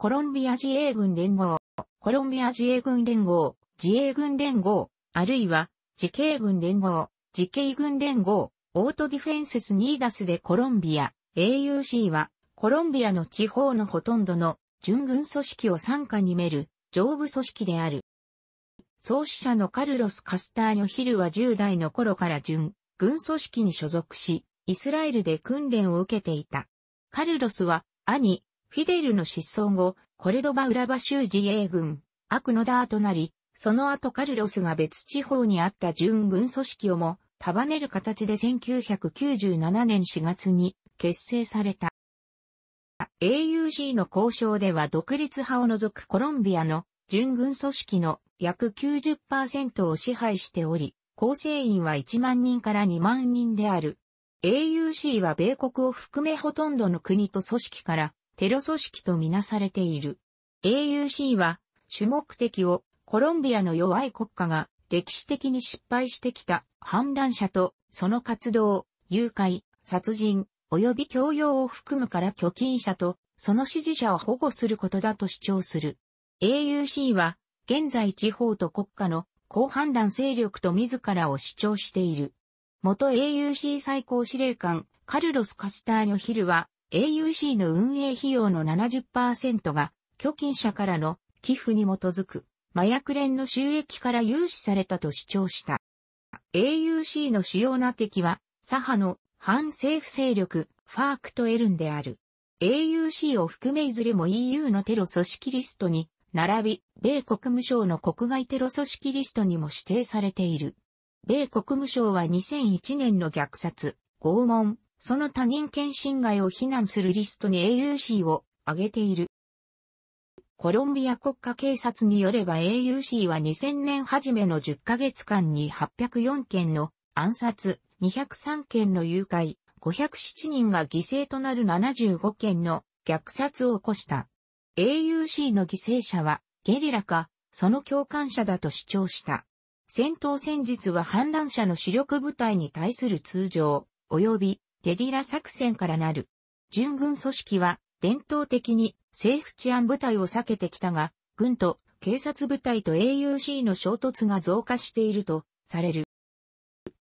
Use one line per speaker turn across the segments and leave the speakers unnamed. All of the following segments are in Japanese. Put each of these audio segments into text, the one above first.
コロンビア自衛軍連合、コロンビア自衛軍連合、自衛軍連合、あるいは、自警軍連合、自警軍連合、オートディフェンセスニーダスでコロンビア、AUC は、コロンビアの地方のほとんどの準軍組織を傘下にめる上部組織である。創始者のカルロス・カスターニョ・ヒルは10代の頃から準軍組織に所属し、イスラエルで訓練を受けていた。カルロスは兄、フィデルの失踪後、コルドバウラバ州自衛軍、悪のダーとなり、その後カルロスが別地方にあった準軍組織をも束ねる形で1997年4月に結成された。AUG の交渉では独立派を除くコロンビアの準軍組織の約90%を支配しており、構成員は1万人から2万人である。AUC は米国を含めほとんどの国と組織からテロ組織とみなされている。AUC は主目的をコロンビアの弱い国家が歴史的に失敗してきた反乱者とその活動、誘拐、殺人、及び強要を含むから拒禁者とその支持者を保護することだと主張する。AUC は現在地方と国家の高判断勢力と自らを主張している。元 AUC 最高司令官カルロス・カスターニョ・ヒルは AUC の運営費用の70%が巨金者からの寄付に基づく麻薬連の収益から融資されたと主張した。AUC の主要な敵は左派の反政府勢力ファークとエルンである。AUC を含めいずれも EU のテロ組織リストに並び、米国務省の国外テロ組織リストにも指定されている。米国務省は2001年の虐殺、拷問、その他人権侵害を非難するリストに AUC を挙げている。コロンビア国家警察によれば AUC は2000年初めの10ヶ月間に804件の暗殺、203件の誘拐、507人が犠牲となる75件の虐殺を起こした。AUC の犠牲者はゲリラか、その共感者だと主張した。戦闘戦術は反乱者の主力部隊に対する通常、及びゲリラ作戦からなる。準軍組織は伝統的に政府治安部隊を避けてきたが、軍と警察部隊と AUC の衝突が増加しているとされる。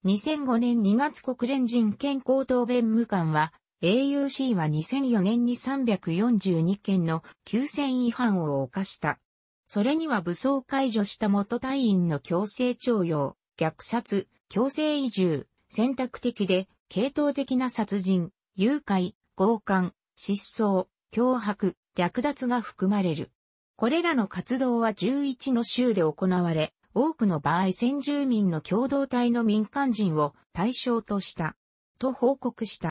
2005年2月国連人権高等弁務官は、AUC は2004年に342件の休戦違反を犯した。それには武装解除した元隊員の強制徴用、虐殺、強制移住、選択的で系統的な殺人、誘拐、強姦、失踪、脅迫、略奪が含まれる。これらの活動は11の州で行われ、多くの場合先住民の共同体の民間人を対象とした、と報告した。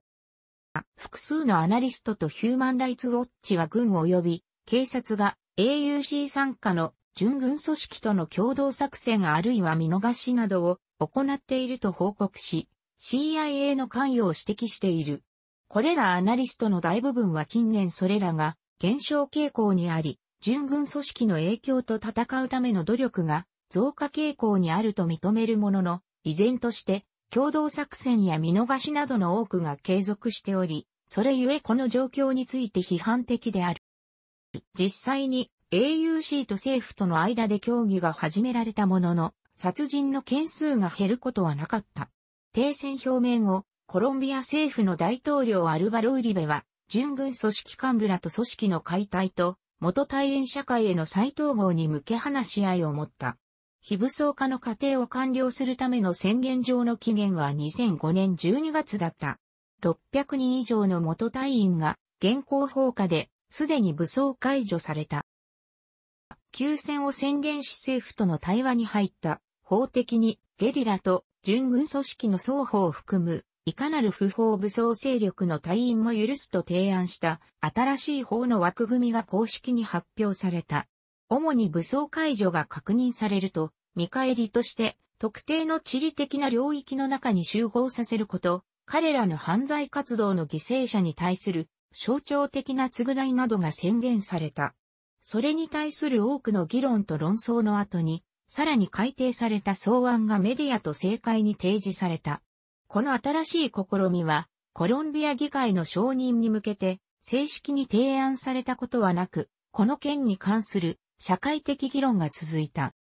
複数のアナリストとヒューマンライツウォッチは軍及び警察が AUC 参加の準軍組織との共同作戦あるいは見逃しなどを行っていると報告し、CIA の関与を指摘している。これらアナリストの大部分は近年それらが減少傾向にあり、準軍組織の影響と戦うための努力が増加傾向にあると認めるものの、依然として共同作戦や見逃しなどの多くが継続しており、それゆえこの状況について批判的である。実際に AUC と政府との間で協議が始められたものの、殺人の件数が減ることはなかった。停戦表明後、コロンビア政府の大統領アルバロ・ウリベは、準軍組織幹部らと組織の解体と、元大円社会への再統合に向け話し合いを持った。非武装化の過程を完了するための宣言上の期限は2005年12月だった。600人以上の元隊員が現行放火ですでに武装解除された。休戦を宣言し政府との対話に入った。法的にゲリラと準軍組織の双方を含む、いかなる不法武装勢力の隊員も許すと提案した新しい法の枠組みが公式に発表された。主に武装解除が確認されると、見返りとして特定の地理的な領域の中に集合させること、彼らの犯罪活動の犠牲者に対する象徴的な償いなどが宣言された。それに対する多くの議論と論争の後に、さらに改定された草案がメディアと政界に提示された。この新しい試みは、コロンビア議会の承認に向けて、正式に提案されたことはなく、この件に関する社会的議論が続いた。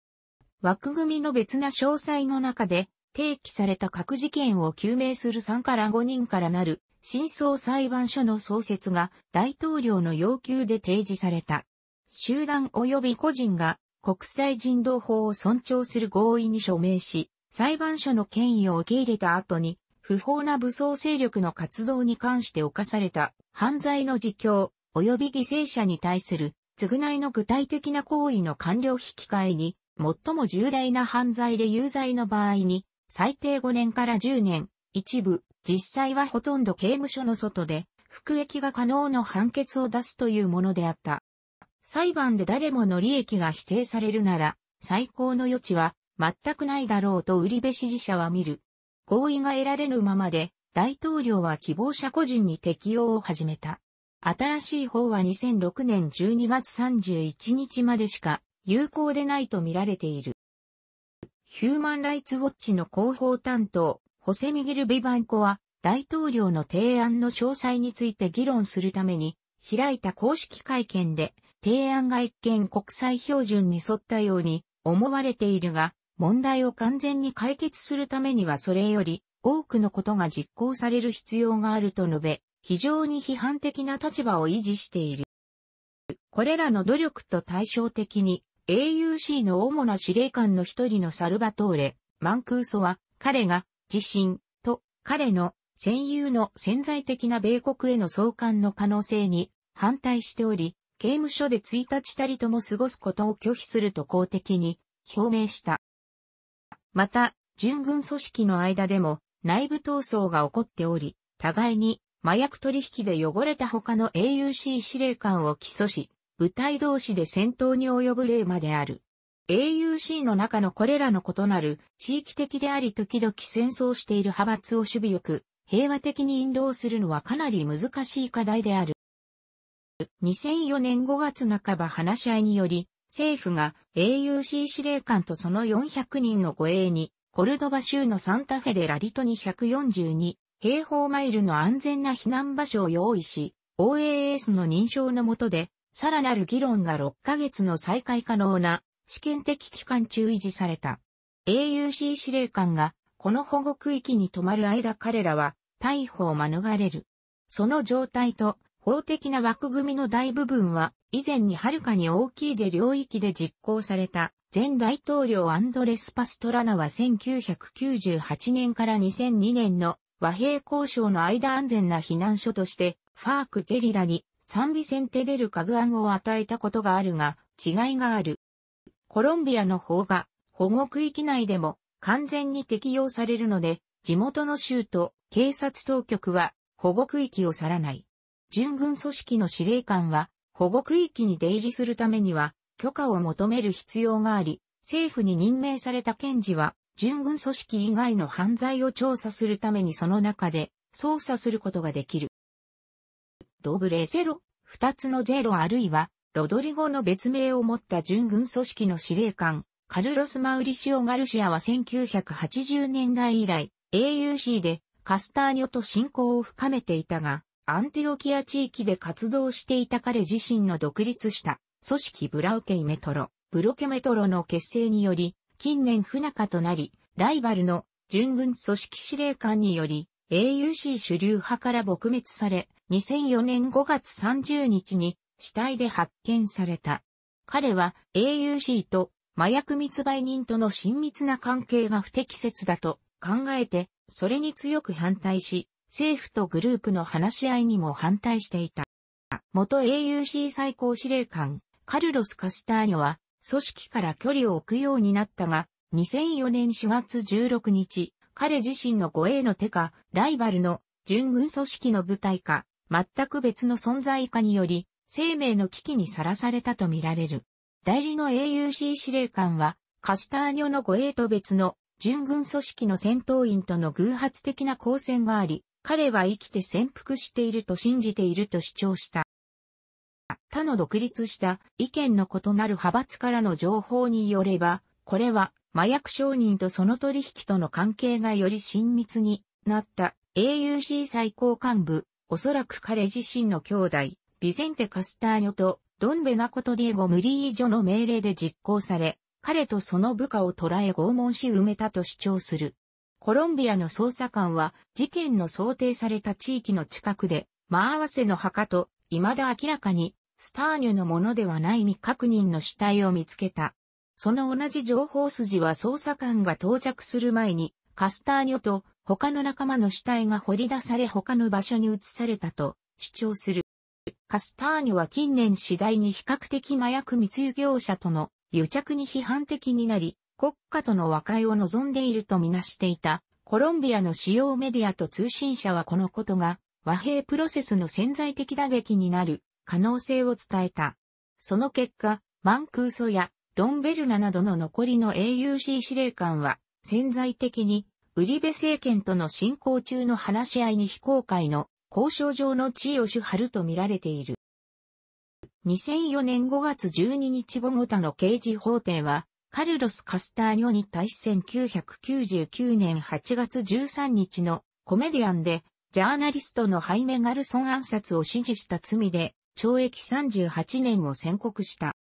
枠組みの別な詳細の中で、提起された各事件を究明する3から5人からなる、真相裁判所の創設が大統領の要求で提示された。集団及び個人が国際人道法を尊重する合意に署名し、裁判所の権威を受け入れた後に、不法な武装勢力の活動に関して犯された犯罪の自供及び犠牲者に対する償いの具体的な行為の完了引き換えに、最も重大な犯罪で有罪の場合に、最低5年から10年、一部、実際はほとんど刑務所の外で、服役が可能の判決を出すというものであった。裁判で誰もの利益が否定されるなら、最高の余地は全くないだろうと売り部支持者は見る。合意が得られぬままで、大統領は希望者個人に適用を始めた。新しい法は2006年12月31日までしか有効でないと見られている。ヒューマン・ライツ・ウォッチの広報担当、ホセ・ミゲル・ビバンコは、大統領の提案の詳細について議論するために、開いた公式会見で、提案が一見国際標準に沿ったように思われているが、問題を完全に解決するためにはそれより多くのことが実行される必要があると述べ、非常に批判的な立場を維持している。これらの努力と対照的に、AUC の主な司令官の一人のサルバトーレ、マンクーソは、彼が、自身、と、彼の、戦友の潜在的な米国への送還の可能性に、反対しており、刑務所で1日たりとも過ごすことを拒否すると公的に表明した。また、準軍組織の間でも内部闘争が起こっており、互いに麻薬取引で汚れた他の AUC 司令官を起訴し、部隊同士で戦闘に及ぶ例まである。AUC の中のこれらの異なる地域的であり時々戦争している派閥を守備よく平和的に引導するのはかなり難しい課題である。2004年5月半ば話し合いにより、政府が AUC 司令官とその400人の護衛に、コルドバ州のサンタフェでラリトに142平方マイルの安全な避難場所を用意し、OAS の認証の下で、さらなる議論が6ヶ月の再開可能な試験的期間中維持された。AUC 司令官がこの保護区域に泊まる間彼らは逮捕を免れる。その状態と法的な枠組みの大部分は以前にはるかに大きいで領域で実行された前大統領アンドレス・パストラナは1998年から2002年の和平交渉の間安全な避難所としてファークゲリラに賛美ビ手出るカグアンを与えたことがあるが違いがある。コロンビアの方が保護区域内でも完全に適用されるので地元の州と警察当局は保護区域を去らない。準軍組織の司令官は、保護区域に出入りするためには、許可を求める必要があり、政府に任命された検事は、準軍組織以外の犯罪を調査するためにその中で捜査することができる。ドブレゼロ、二つのゼロあるいは、ロドリゴの別名を持った準軍組織の司令官、カルロス・マウリシオ・ガルシアは1980年代以来、AUC でカスターニョと親交を深めていたが、アンティオキア地域で活動していた彼自身の独立した組織ブラウケイメトロ、ブロケメトロの結成により、近年不仲となり、ライバルの準軍組織司令官により、AUC 主流派から撲滅され、2004年5月30日に死体で発見された。彼は AUC と麻薬密売人との親密な関係が不適切だと考えて、それに強く反対し、政府とグループの話し合いにも反対していた。元 AUC 最高司令官、カルロス・カスターニョは、組織から距離を置くようになったが、2004年4月16日、彼自身の護衛の手か、ライバルの準軍組織の部隊か、全く別の存在かにより、生命の危機にさらされたとみられる。代理の AUC 司令官は、カスターニョの護衛と別の準軍組織の戦闘員との偶発的な交戦があり、彼は生きて潜伏していると信じていると主張した。他の独立した意見の異なる派閥からの情報によれば、これは麻薬商人とその取引との関係がより親密になった AUC 最高幹部、おそらく彼自身の兄弟、ビゼンテ・カスターニョとドンベナコトディエゴ・ムリージョの命令で実行され、彼とその部下を捕らえ拷問し埋めたと主張する。コロンビアの捜査官は事件の想定された地域の近くで、マーワセの墓と、未だ明らかに、スターニュのものではない未確認の死体を見つけた。その同じ情報筋は捜査官が到着する前に、カスターニョと他の仲間の死体が掘り出され他の場所に移されたと主張する。カスターニョは近年次第に比較的麻薬密輸業者との癒着に批判的になり、国家との和解を望んでいるとみなしていた、コロンビアの主要メディアと通信社はこのことが、和平プロセスの潜在的打撃になる可能性を伝えた。その結果、マンクーソやドンベルナなどの残りの AUC 司令官は潜在的にウリベ政権との進行中の話し合いに非公開の交渉上の地位を主張ると見られている。2004年5月12日ボゴタの刑事法廷はカルロス・カスターニョに対し1999年8月13日のコメディアンで、ジャーナリストのハイメ・ガルソン暗殺を指示した罪で、懲役38年を宣告した。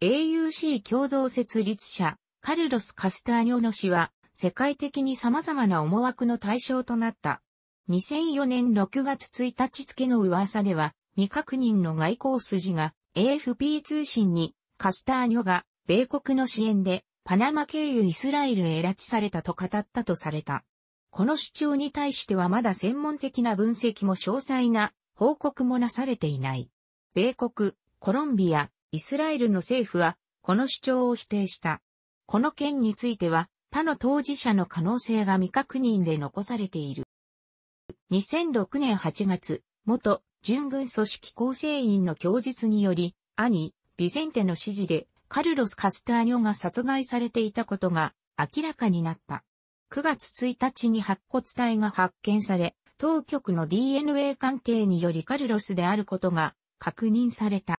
AUC 共同設立者、カルロス・カスターニョの死は、世界的に様々な思惑の対象となった。2004年6月1日付の噂では、未確認の外交筋が AFP 通信にカスターニョが米国の支援でパナマ経由イスラエルへ拉致されたと語ったとされた。この主張に対してはまだ専門的な分析も詳細な報告もなされていない。米国、コロンビア、イスラエルの政府はこの主張を否定した。この件については他の当事者の可能性が未確認で残されている。2006年8月、元準軍組織構成員の供述により、兄、ビゼンテの指示でカルロス・カスターニョが殺害されていたことが明らかになった。9月1日に白骨体が発見され、当局の DNA 鑑定によりカルロスであることが確認された。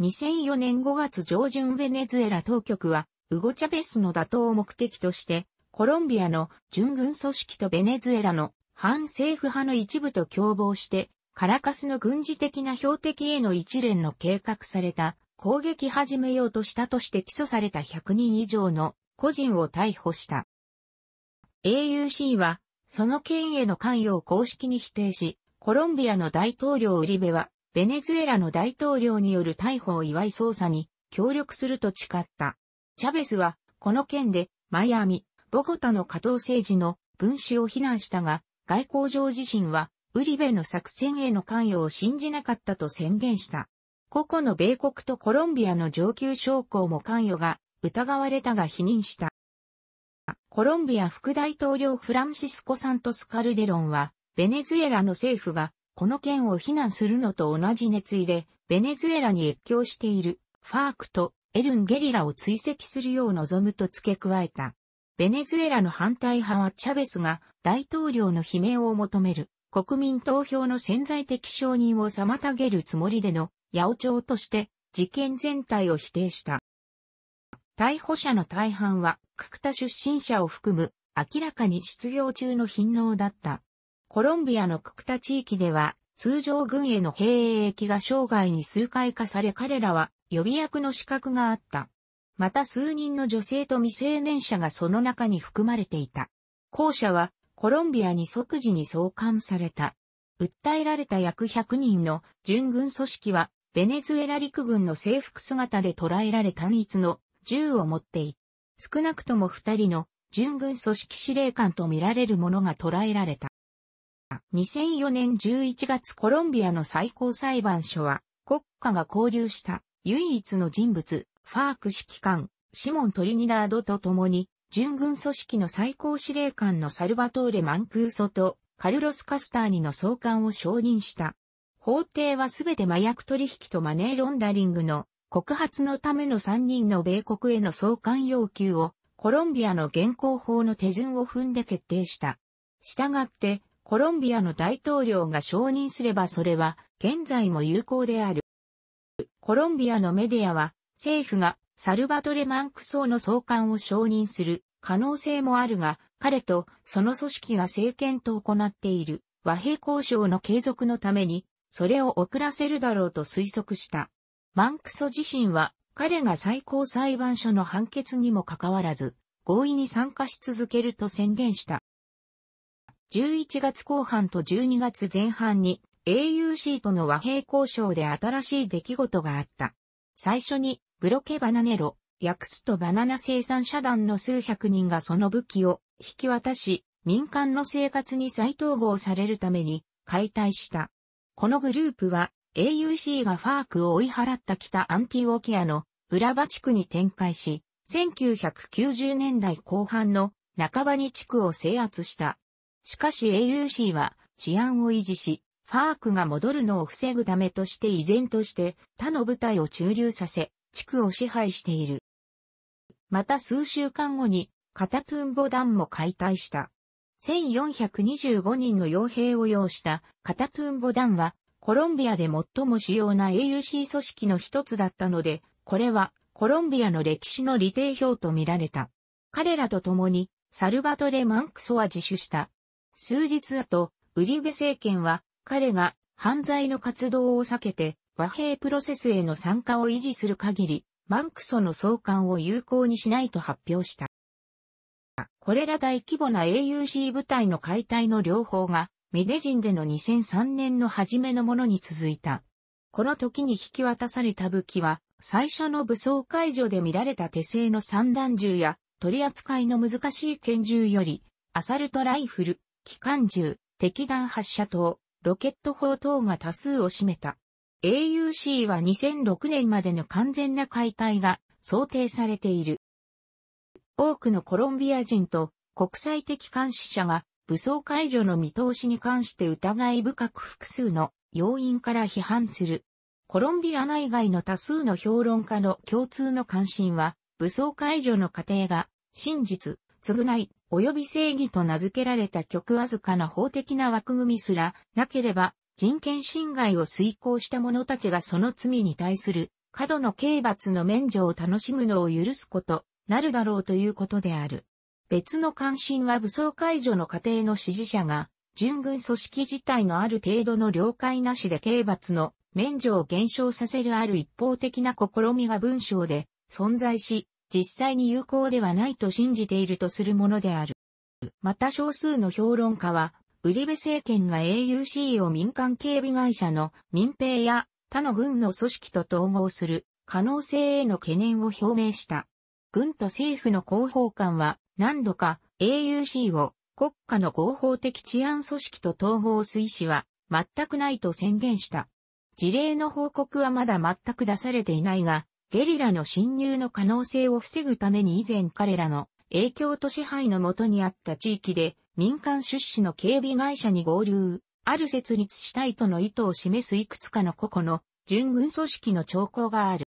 2004年5月上旬ベネズエラ当局は、ウゴチャベスの打倒を目的として、コロンビアの準軍組織とベネズエラの反政府派の一部と共謀して、カラカスの軍事的な標的への一連の計画された攻撃始めようとしたとして起訴された100人以上の個人を逮捕した。AUC は、その件への関与を公式に否定し、コロンビアの大統領ウリベは、ベネズエラの大統領による逮捕を祝い捜査に協力すると誓った。チャベスは、この件で、マイアミ、ボゴタの加藤政治の分子を非難したが、外交上自身は、ウリベの作戦への関与を信じなかったと宣言した。個々の米国とコロンビアの上級将校も関与が疑われたが否認した。コロンビア副大統領フランシスコ・サントス・カルデロンは、ベネズエラの政府がこの件を非難するのと同じ熱意で、ベネズエラに越境しているファークとエルンゲリラを追跡するよう望むと付け加えた。ベネズエラの反対派はチャベスが大統領の悲鳴を求める国民投票の潜在的承認を妨げるつもりでの八百長として事件全体を否定した。逮捕者の大半は、角田出身者を含む、明らかに失業中の貧能だった。コロンビアの角田地域では、通常軍への兵役が生涯に数回化され彼らは予備役の資格があった。また数人の女性と未成年者がその中に含まれていた。後者はコロンビアに即時に送還された。訴えられた約100人の準軍組織はベネズエラ陸軍の制服姿で捕らえられ単一の銃を持ってい、少なくとも二人の準軍組織司令官と見られるものが捕らえられた。2004年11月コロンビアの最高裁判所は国家が交流した唯一の人物、ファーク指揮官、シモン・トリニダードと共に、準軍組織の最高司令官のサルバトーレ・マンクーソとカルロス・カスターニの送還を承認した。法廷はすべて麻薬取引とマネーロンダリングの告発のための3人の米国への送還要求をコロンビアの現行法の手順を踏んで決定した。したがって、コロンビアの大統領が承認すればそれは現在も有効である。コロンビアのメディアは政府がサルバトレ・マンクソーの送還を承認する可能性もあるが、彼とその組織が政権と行っている和平交渉の継続のためにそれを遅らせるだろうと推測した。マンクソ自身は、彼が最高裁判所の判決にもかかわらず、合意に参加し続けると宣言した。11月後半と12月前半に AUC との和平交渉で新しい出来事があった。最初にブロケバナネロ、ヤクスとバナナ生産者団の数百人がその武器を引き渡し、民間の生活に再統合されるために解体した。このグループは AUC がファークを追い払った北アンティオキアの浦場地区に展開し、1990年代後半の半ばに地区を制圧した。しかし AUC は治安を維持し、ファークが戻るのを防ぐためとして依然として他の部隊を駐留させ、地区を支配している。また数週間後にカタトゥンボダンも解体した。1425人の傭兵を要したカタトゥンボ団は、コロンビアで最も主要な AUC 組織の一つだったので、これはコロンビアの歴史の理定表と見られた。彼らと共にサルバトレ・マンクソは自首した。数日後、ウリベ政権は彼が犯罪の活動を避けて和平プロセスへの参加を維持する限り、マンクソの送還を有効にしないと発表した。これら大規模な AUC 部隊の解体の両方が、メデジンでの2003年の初めのものに続いた。この時に引き渡された武器は、最初の武装解除で見られた手製の散弾銃や、取り扱いの難しい拳銃より、アサルトライフル、機関銃、敵弾発射等、ロケット砲等が多数を占めた。AUC は2006年までの完全な解体が想定されている。多くのコロンビア人と国際的監視者が武装解除の見通しに関して疑い深く複数の要因から批判する。コロンビア内外の多数の評論家の共通の関心は、武装解除の過程が真実、償い、及び正義と名付けられた極わずかな法的な枠組みすらなければ人権侵害を遂行した者たちがその罪に対する過度の刑罰の免除を楽しむのを許すことなるだろうということである。別の関心は武装解除の過程の支持者が、準軍組織自体のある程度の了解なしで刑罰の免除を減少させるある一方的な試みが文章で存在し、実際に有効ではないと信じているとするものである。また少数の評論家は、ウリベ政権が AUC を民間警備会社の民兵や他の軍の組織と統合する可能性への懸念を表明した。軍と政府の広報官は何度か AUC を国家の合法的治安組織と統合する意思は全くないと宣言した。事例の報告はまだ全く出されていないが、ゲリラの侵入の可能性を防ぐために以前彼らの影響と支配のもとにあった地域で民間出資の警備会社に合流、ある設立したいとの意図を示すいくつかの個々の準軍組織の兆候がある。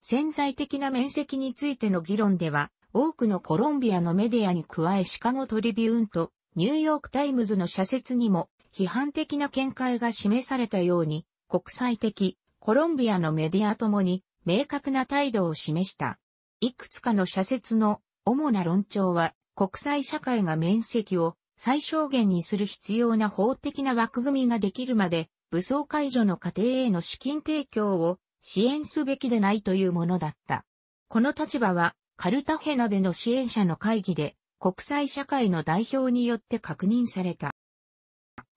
潜在的な面積についての議論では、多くのコロンビアのメディアに加えシカゴトリビューンとニューヨークタイムズの社説にも批判的な見解が示されたように、国際的、コロンビアのメディアともに明確な態度を示した。いくつかの社説の主な論調は、国際社会が面積を最小限にする必要な法的な枠組みができるまで、武装解除の過程への資金提供を支援すべきでないというものだった。この立場は、カルタヘナでの支援者の会議で、国際社会の代表によって確認された。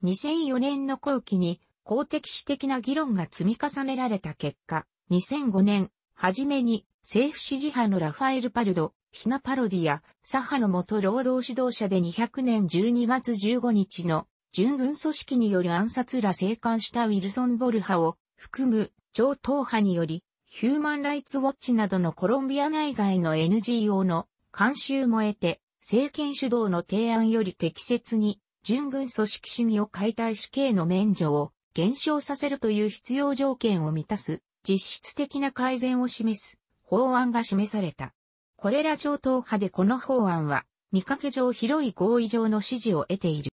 2004年の後期に、公的史的な議論が積み重ねられた結果、2005年、初めに、政府支持派のラファエル・パルド、ヒナ・パロディや、サハの元労働指導者で200年12月15日の、準軍組織による暗殺ら生還したウィルソン・ボルハを含む超党派により、ヒューマンライツウォッチなどのコロンビア内外の NGO の監修も得て、政権主導の提案より適切に、準軍組織主義を解体死刑の免除を減少させるという必要条件を満たす、実質的な改善を示す法案が示された。これら超党派でこの法案は、見かけ上広い合意上の支持を得ている。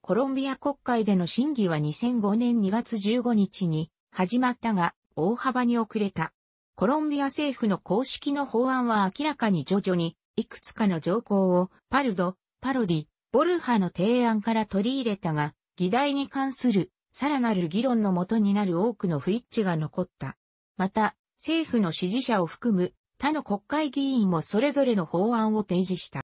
コロンビア国会での審議は2005年2月15日に始まったが、大幅に遅れた。コロンビア政府の公式の法案は明らかに徐々に、いくつかの条項を、パルド、パロディ、ボルハの提案から取り入れたが、議題に関する、さらなる議論のもとになる多くの不一致が残った。また、政府の支持者を含む他の国会議員もそれぞれの法案を提示した。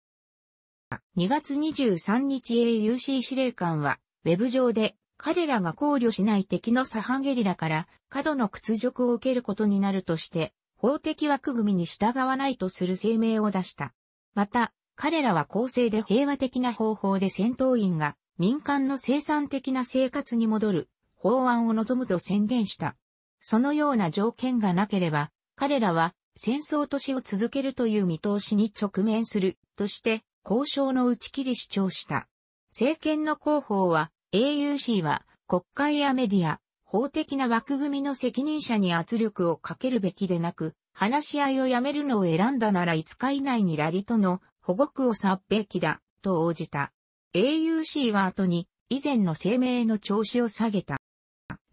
2月23日 AUC 司令官は、ウェブ上で彼らが考慮しない敵の左派ゲリラから過度の屈辱を受けることになるとして、法的枠組みに従わないとする声明を出した。また、彼らは公正で平和的な方法で戦闘員が民間の生産的な生活に戻る法案を望むと宣言した。そのような条件がなければ、彼らは戦争都市を続けるという見通しに直面するとして、交渉の打ち切り主張した。政権の広報は、AUC は国会やメディア、法的な枠組みの責任者に圧力をかけるべきでなく、話し合いをやめるのを選んだなら5日以内にラリとの保護区を去るべきだ、と応じた。AUC は後に以前の声明の調子を下げた。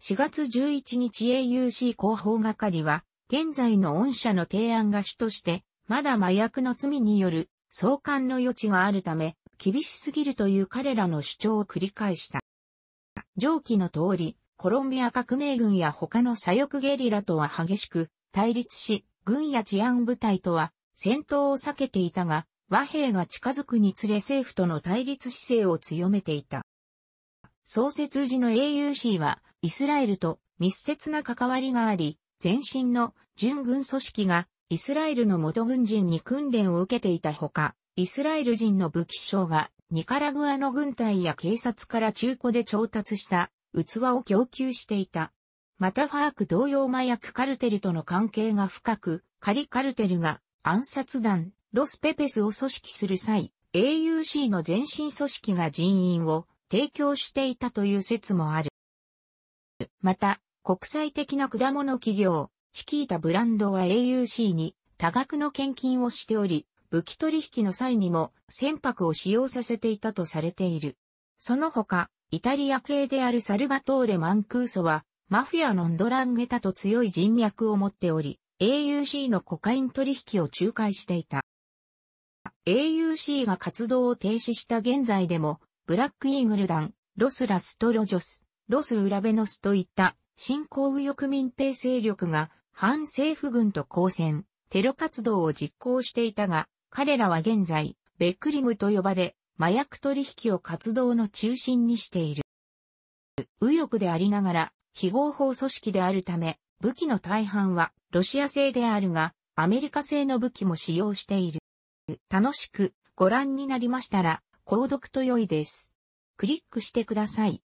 4月11日 AUC 広報係は、現在の御社の提案が主として、まだ麻薬の罪による相関の余地があるため、厳しすぎるという彼らの主張を繰り返した。上記の通り、コロンビア革命軍や他の左翼ゲリラとは激しく対立し、軍や治安部隊とは戦闘を避けていたが、和平が近づくにつれ政府との対立姿勢を強めていた。創設時の AUC は、イスラエルと密接な関わりがあり、前身の準軍組織がイスラエルの元軍人に訓練を受けていたほか、イスラエル人の武器商がニカラグアの軍隊や警察から中古で調達した器を供給していた。またファーク同様麻薬カルテルとの関係が深く、カリカルテルが暗殺団、ロスペペスを組織する際、AUC の前身組織が人員を提供していたという説もある。また、国際的な果物企業、チキータブランドは AUC に多額の献金をしており、武器取引の際にも船舶を使用させていたとされている。その他、イタリア系であるサルバトーレ・マンクーソは、マフィアのンドランゲタと強い人脈を持っており、AUC のコカイン取引を仲介していた。AUC が活動を停止した現在でも、ブラックイーグル団、ロス・ラストロジョス、ロス・ウラベノスといった新興右翼民兵勢力が反政府軍と交戦、テロ活動を実行していたが、彼らは現在、ベックリムと呼ばれ、麻薬取引を活動の中心にしている。右翼でありながら、非合法組織であるため、武器の大半はロシア製であるが、アメリカ製の武器も使用している。楽しくご覧になりましたら、購読と良いです。クリックしてください。